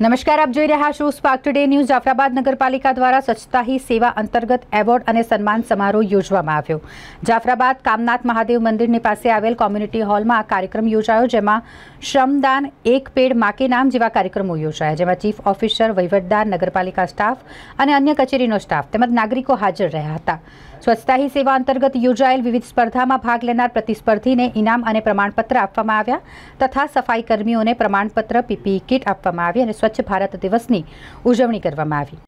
નમસ્કાર આપ જોઈ રહ્યા છો સ્પાર્ક ટુડે ન્યૂઝ જાફરાબાદ નગરપાલિકા દ્વારા સ્વચ્છતા હી સેવા અંતર્ગત એવોર્ડ અને સન્માન સમારોહ યોજવામાં આવ્યો જાફરાબાદ કામનાથ મહાદેવ મંદિરની પાસે આવેલ કોમ્યુનિટી હોલમાં આ કાર્યક્રમ યોજાયો જેમાં શ્રમદાન એક પેડ માકે નામ જેવા કાર્યક્રમો યોજાયા જેમાં ચીફ ઓફિસર વહીવટદાર નગરપાલિકા સ્ટાફ અને અન્ય કચેરીનો સ્ટાફ તેમજ નાગરિકો હાજર રહ્યા હતા સ્વચ્છતા હી સેવા અંતર્ગત યોજાયેલ વિવિધ સ્પર્ધામાં ભાગ લેનાર પ્રતિસ્પર્ધીને ઇનામ અને પ્રમાણપત્ર આપવામાં આવ્યા તથા સફાઈ કર્મીઓને પ્રમાણપત્ર પીપીઈ કિટ આપવામાં આવી અને સ્વચ્છ ભારત દિવસની ઉજવણી કરવામાં આવી